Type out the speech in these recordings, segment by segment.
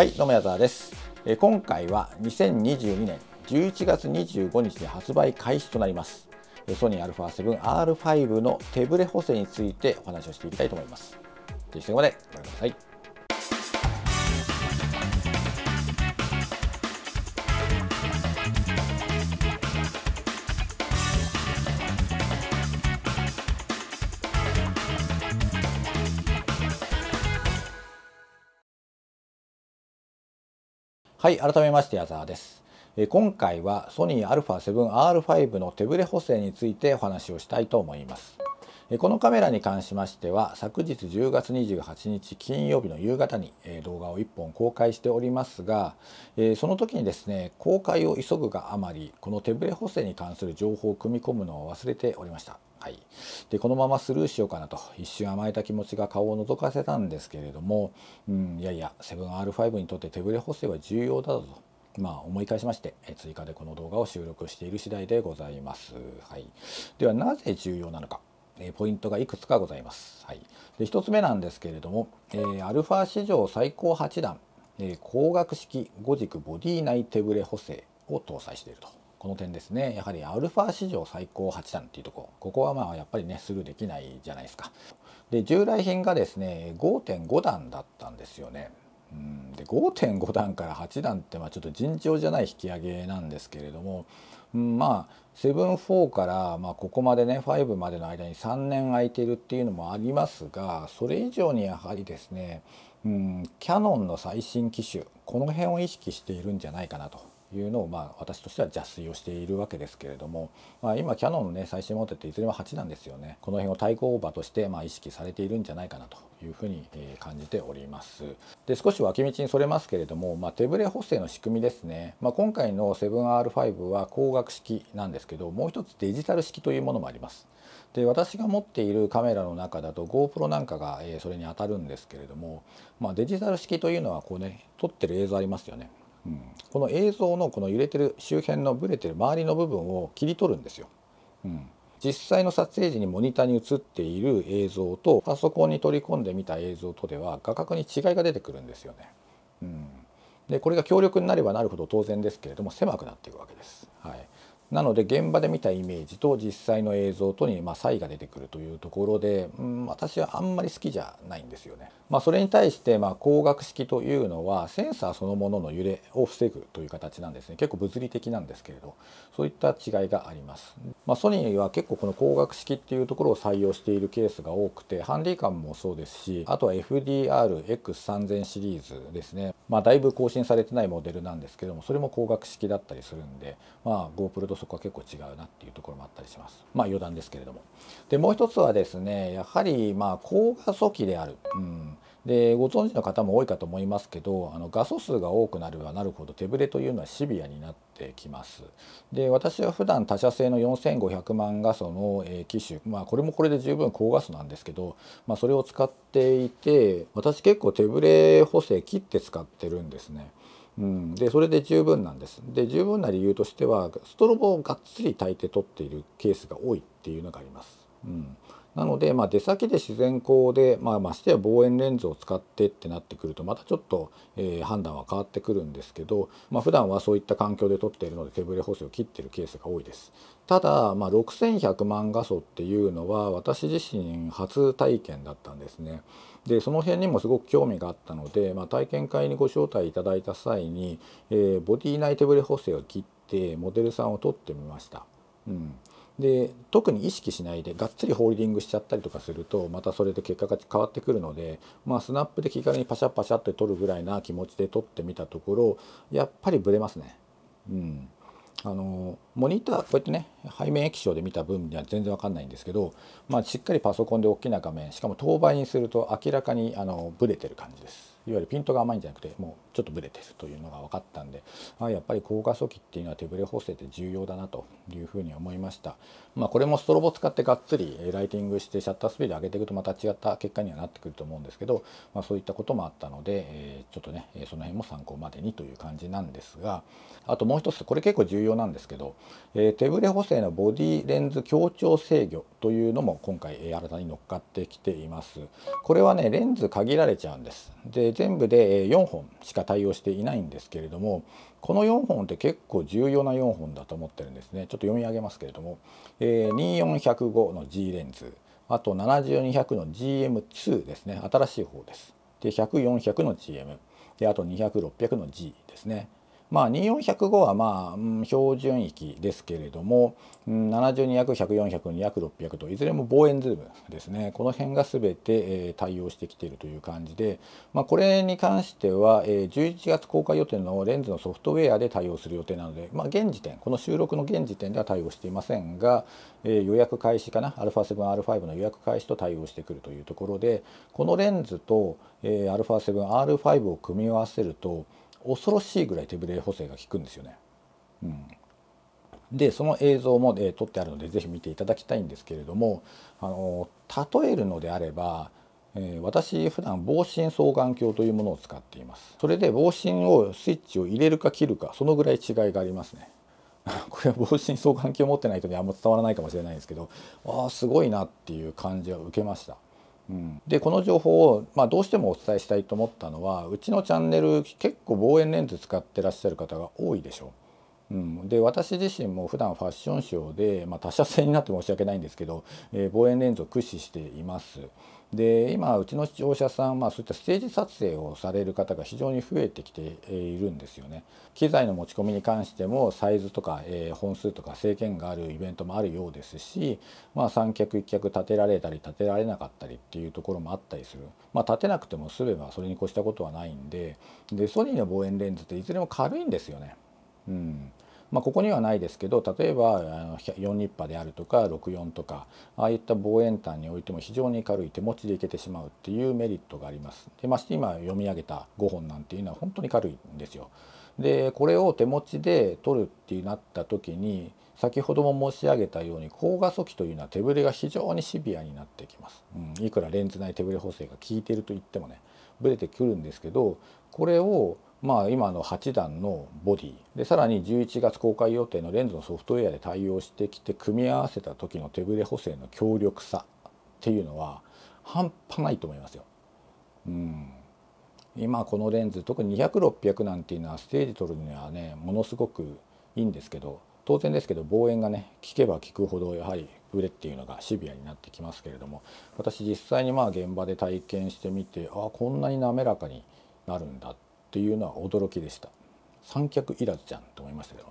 はいどうも矢沢ですえ今回は2022年11月25日で発売開始となりますソニー α7R5 の手ブレ補正についてお話をしていきたいと思います。ぜひ最後までご覧ください。はい、改めまして矢沢です。え今回はソニー α7R5 の手ブレ補正についてお話をしたいと思います。このカメラに関しましては昨日10月28日金曜日の夕方に動画を1本公開しておりますがその時にですね公開を急ぐがあまりこの手ぶれ補正に関する情報を組み込むのを忘れておりました。はい、でこのままスルーしようかなと一瞬甘えた気持ちが顔を覗かせたんですけれども、うん、いやいや 7R5 にとって手ぶれ補正は重要だと。まあ、思い返しまして追加でこの動画を収録している次第でございます。はい、ではなぜ重要なのかポイントがいくつかございます。はい、で1つ目なんですけれども、えー、アルファ史上最高8段、えー、光学式5軸ボディ内手ブレ補正を搭載していると。この点ですねやはりアルファ史上最高8段っていうとこここはまあやっぱりねすぐできないじゃないですか。で従来品がですね5.5段だったんですよね。うんで5.5段から8段ってまあちょっと尋常じゃない引き上げなんですけれども、うん、まあ74からまあここまでね5までの間に3年空いてるっていうのもありますがそれ以上にやはりですね、うん、キヤノンの最新機種この辺を意識しているんじゃないかなというのをまあ私としては邪推をしているわけですけれども、まあ、今キヤノンのね最新モデルっていずれも8なんですよねこの辺を対抗馬としてまあ意識されているんじゃないかなというふうに感じておりますで少し脇道にそれますけれども、まあ、手ぶれ補正の仕組みですね、まあ、今回の 7R5 は光学式なんですけどもう一つデジタル式というものもありますで私が持っているカメラの中だと GoPro なんかがそれに当たるんですけれども、まあ、デジタル式というのはこうね撮ってる映像ありますよねうん、この映像のこの揺れてる周辺のブレてる周りの部分を切り取るんですよ。うん、実際の撮影時にモニターに映っている映像とパソコンに取り込んでみた映像とでは画角に違いが出てくるんですよね。うん、でこれが強力になればなるほど当然ですけれども狭くなっていくわけです。はい、なので現場で見たイメージと実際の映像とにま差異が出てくるというところで、うん、私はあんまり好きじゃないんですよね。まあ、それに対してま光学式というのはセンサーそのものの揺れを防ぐという形なんですね。結構物理的なんですけれど、そういった違いがあります。まあ、ソニーは結構この光学式っていうところを採用しているケースが多くて、ハンディカムもそうですし、あとは FDR-X3000 シリーズですね。まあ、だいぶ更新されてないモデルなんですけども、それも光学式だったりするんで、まあ GoPro とそこは結構違うなっていうところもあったりしますまあ余談ですけれどもでもう一つはですねやはりまあ高画素機である、うん、でご存知の方も多いかと思いますけどあの画素数が多くなればなるほど手ぶれというのはシビアになってきますで私は普段他社製の4500万画素の、え機種まあこれもこれで十分高画素なんですけど、まあ、それを使っていて私結構手ぶれ補正切って使ってるんですねうん、でそれで十分なんですで十分な理由としてはストロボをがっつり炊いて取っているケースが多いっていうのがあります。うん、なので、まあ、出先で自然光で、まあ、ましてや望遠レンズを使ってってなってくるとまたちょっと、えー、判断は変わってくるんですけど、まあ、普段はそういった環境で撮っているので手ぶれ補正を切ってるケースが多いです。ただ、まあ、6100万画素っていうのは私自身初体験だったんですね。でその辺にもすごく興味があったので、まあ、体験会にご招待いただいた際に、えー、ボディ内手ブレ補正を切ってモデルさんを撮ってみました。うんで特に意識しないでがっつりホールディングしちゃったりとかするとまたそれで結果が変わってくるので、まあ、スナップで気軽にパシャパシャって撮るぐらいな気持ちで撮ってみたところやっぱりブレますね。うんあのモニターこうやってね背面液晶で見た分には全然わかんないんですけど、まあ、しっかりパソコンで大きな画面しかも等倍にすると明らかにあのブレてる感じですいわゆるピントが甘いんじゃなくてもうちょっとブレてるというのが分かったんであやっぱり高画素期っていうのは手ブレ補正って重要だなというふうに思いました、まあ、これもストロボ使ってがっつりライティングしてシャッタースピード上げていくとまた違った結果にはなってくると思うんですけど、まあ、そういったこともあったので、えー、ちょっとねその辺も参考までにという感じなんですがあともう一つこれ結構重要なんですけど、えー、手ブレ補正のボディレンズ強調制御というのも今回新たに乗っかってきていますこれはねレンズ限られちゃうんですで全部で4本しかか対応していないんですけれどもこの4本って結構重要な4本だと思ってるんですねちょっと読み上げますけれども、えー、24105の G レンズあと70200の GM2 ですね新しい方ですで100400の GM であと200600の G ですねまあ、24105はまあ、標準域ですけれども、うん、7 2 0 0 1 0 0 4 0 0 2 0 0 6 0 0といずれも望遠ズームですねこの辺が全て、え対応してきているという感じで、まあ、これに関しては、え11月公開予定のレンズのソフトウェアで対応する予定なので、まあ、現時点この収録の現時点では対応していませんが、え予約開始かな α7R5 の予約開始と対応してくるというところでこのレンズと、え α7R5 を組み合わせると恐ろしいぐらい手ぶれ補正が効くんですよね。うん、でその映像も、えー、撮ってあるので是非見ていただきたいんですけれどもあの例えるのであれば、えー、私普段防振双眼鏡というものを使っていますそれで防振をスイッチを入れるか切るかそのぐらい違いがありますね これは防振双眼鏡を持ってない人にあんま伝わらないかもしれないんですけどああすごいなっていう感じは受けましたでこの情報を、まあ、どうしてもお伝えしたいと思ったのはうちのチャンネル結構望遠レンズ使ってらっしゃる方が多いでしょう。うん、で私自身も普段ファッションショーで、まあ、他社製になって申し訳ないんですけど、えー、望遠レンズを駆使しています。で今うちの視聴者さん、まあ、そういったステージ撮影をされる方が非常に増えてきているんですよね。機材の持ち込みに関してもサイズとか、えー、本数とか制限があるイベントもあるようですし、まあ、三脚一脚立てられたり立てられなかったりっていうところもあったりする、まあ、立てなくてもすればそれに越したことはないんででソニーの望遠レンズっていずれも軽いんですよね。うんまあ、ここにはないですけど例えば4ニッパであるとか64とかああいった望遠端においても非常に軽い手持ちでいけてしまうっていうメリットがあります。でまして今読み上げた5本なんていうのは本当に軽いんですよ。でこれを手持ちで取るってなった時に先ほども申し上げたように高画素機というのは手ぶれが非常にシビアになってきます、うん、いくらレンズ内手ぶれ補正が効いてると言ってもねぶれてくるんですけどこれをまあ、今の8段のボディでさらに11月公開予定のレンズのソフトウェアで対応してきて組み合わせた時の手ぶれ補正の強力さっていうのは半端ないと思いますよ。うん今このレンズ特に200600なんていうのはステージ撮るにはねものすごくいいんですけど当然ですけど望遠がね効けば効くほどやはりブレっていうのがシビアになってきますけれども私実際にまあ現場で体験してみてあこんなに滑らかになるんだってっていうのは驚きでした三脚いらずじゃんと思いましたけど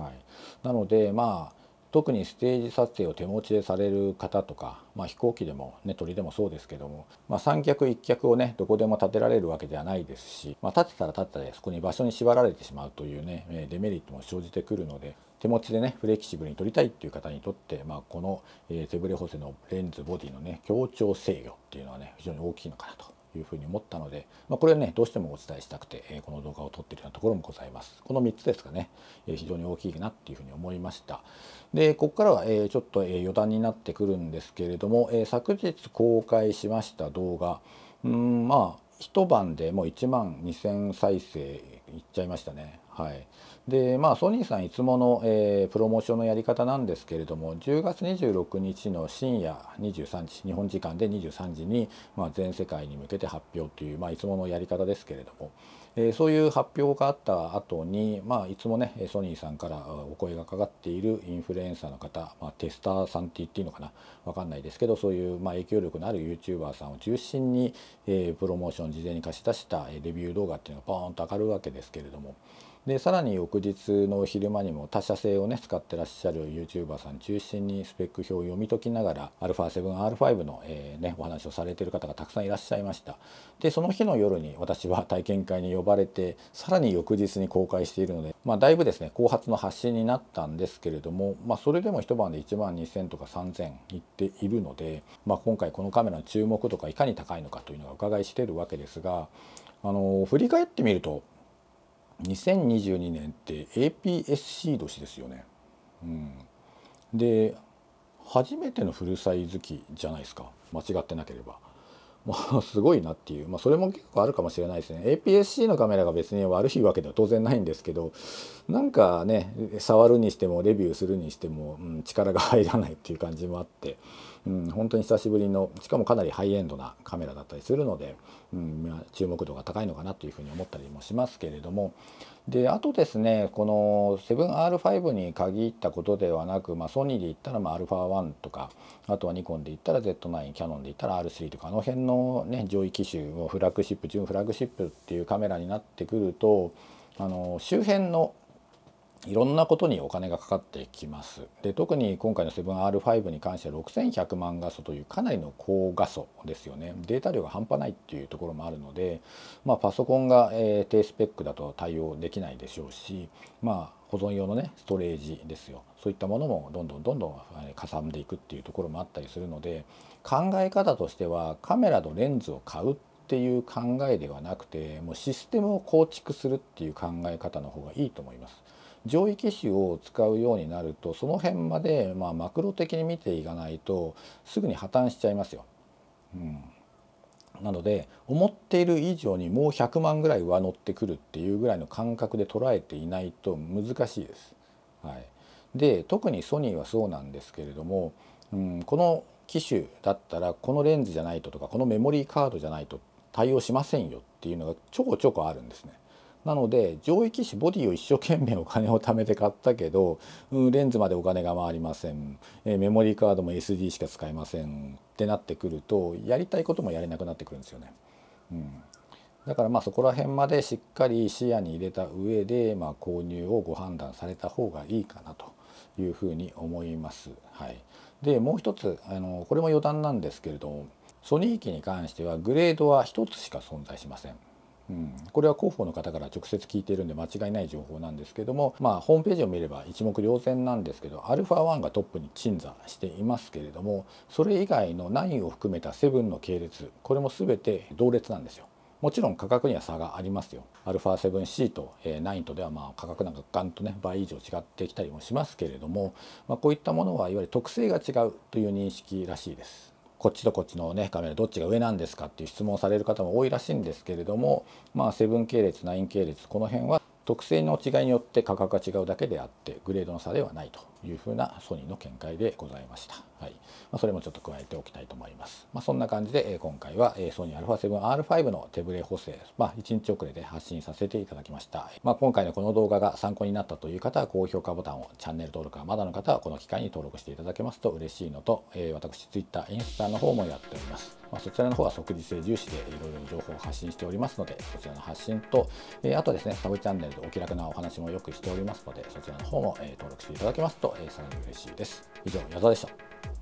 ね、はい、なのでまあ特にステージ撮影を手持ちでされる方とか、まあ、飛行機でも、ね、鳥でもそうですけども、まあ、三脚一脚をねどこでも立てられるわけではないですし、まあ、建てたら立てたでそこに場所に縛られてしまうというねデメリットも生じてくるので手持ちでねフレキシブルに撮りたいっていう方にとって、まあ、この、え手ブレ補正のレンズボディのね協調制御っていうのはね非常に大きいのかなというふうに思ったので、まあ、これはねどうしてもお伝えしたくて、えこの動画を撮っているようなところもございます。この3つですかね、え非常に大きいなっていうふうに思いました。でここからは、えちょっと、え余談になってくるんですけれども、え昨日公開しました動画うんまあ一晩でもう1万2,000再生いっちゃいましたね。はいでまあ、ソニーさんいつもの、えー、プロモーションのやり方なんですけれども10月26日の深夜23時日本時間で23時に、まあ、全世界に向けて発表という、まあ、いつものやり方ですけれども、えー、そういう発表があった後に、まあ、いつもねソニーさんからお声がかかっているインフルエンサーの方、まあ、テスターさんって言っていいのかな分かんないですけどそういう、まあ、影響力のある YouTuber さんを中心に、えー、プロモーション事前に貸し出したレビュー動画っていうのがポーンと上がるわけですけれども。でさらに翌日の昼間にも他社製をね使ってらっしゃる YouTuber さん中心にスペック表を読み解きながら α7R5 の、えー、ね、お話をされてる方がたくさんいらっしゃいましたでその日の夜に私は体験会に呼ばれてさらに翌日に公開しているので、まあ、だいぶですね後発の発信になったんですけれども、まあ、それでも一晩で1万2000とか3000いっているので、まあ、今回このカメラの注目度がいかに高いのかというのが伺いしているわけですがあの振り返ってみると2022年って APS-C 年ですよね。うん、で初めてのフルサイズ機じゃないですか間違ってなければ。もうすごいなっていう、まあ、それも結構あるかもしれないですね APS-C のカメラが別に悪いわけでは当然ないんですけどなんかね触るにしてもレビューするにしても、うん、力が入らないっていう感じもあってうん、本当に久しぶりのしかもかなりハイエンドなカメラだったりするので、うん、注目度が高いのかなというふうに思ったりもしますけれどもであとですねこの 7R5 に限ったことではなく、まあ、ソニーで言ったらまあ α1 とかあとはニコンで言ったら Z9 キヤノンで言ったら R3 とかあの辺の、ね、上位機種をフラッグシップ純フラッグシップっていうカメラになってくるとあの周辺のいろんなことにお金がかかってきます。で特に今回の 7R5 に関しては6100万画素というかなりの高画素ですよね。データ量が半端ないっていうところもあるので、まあ、パソコンが、えー、低スペックだと対応できないでしょうし、まあ、保存用のねストレージですよそういったものもどんどんどんどんかさんでいくっていうところもあったりするので考え方としてはカメラとレンズを買うっていう考えではなくてもうシステムを構築するっていう考え方の方がいいと思います。上位機種を使うようになるとその辺まで、まあ、マクロ的に見ていかないとすぐに破綻しちゃいますよ。うん、なので思っている以上にもう100万ぐらい上乗ってくるっていうぐらいの感覚で捉えていないと難しいです。はい、で特にソニーはそうなんですけれども、うん、この機種だったらこのレンズじゃないととかこのメモリーカードじゃないと対応しませんよっていうのがちょこちょこあるんですね。なので上位機種ボディを一生懸命お金を貯めて買ったけど、うん、レンズまでお金が回りません、えー、メモリーカードも SD しか使えませんってなってくるとやりたいこともやれなくなってくるんですよね。うんだからまあそこら辺までしっかり視野に入れた上で、まあ、購入をご判断された方がいいかなというふうに思います。はい、でもう一つあのこれも余談なんですけれどもソニー機に関してはグレードは1つしか存在しません。うん、これは広報の方から直接聞いているんで間違いない情報なんですけども、まあ、ホームページを見れば一目瞭然なんですけど α1 がトップに鎮座していますけれどもそれ以外の9を含めた7の系列これも全て同列なんですよ。もちろん価格には差がありますよ。α7C と9とではまあ価格なんかガンとね倍以上違ってきたりもしますけれども、まあ、こういったものはいわゆる特性が違うという認識らしいです。こっちとこっちのねカメラどっちが上なんですかっていう質問をされる方も多いらしいんですけれどもまあ7系列9系列この辺は特性の違いによって価格が違うだけであってグレードの差ではないというふうなソニーの見解でございました。はいまあ、それもちょっと加えておきたいと思います。まあ、そんな感じで、え今回は、えソニー α7R5 の手ブレ補正、まあ、1日遅れで発信させていただきました。まあ、今回のこの動画が参考になったという方は高評価ボタンを、チャンネル登録がまだの方はこの機会に登録していただけますと嬉しいのと、え私 Twitter、Instagram の方もやっております。まそちらの方は即時性重視でいろいろ情報を発信しておりますので、そちらの発信と、えあとですね、サブチャンネルでお気楽なお話もよくしておりますので、そちらの方も、え登録していただけますと、えさらに嬉しいです。以上、矢沢でした。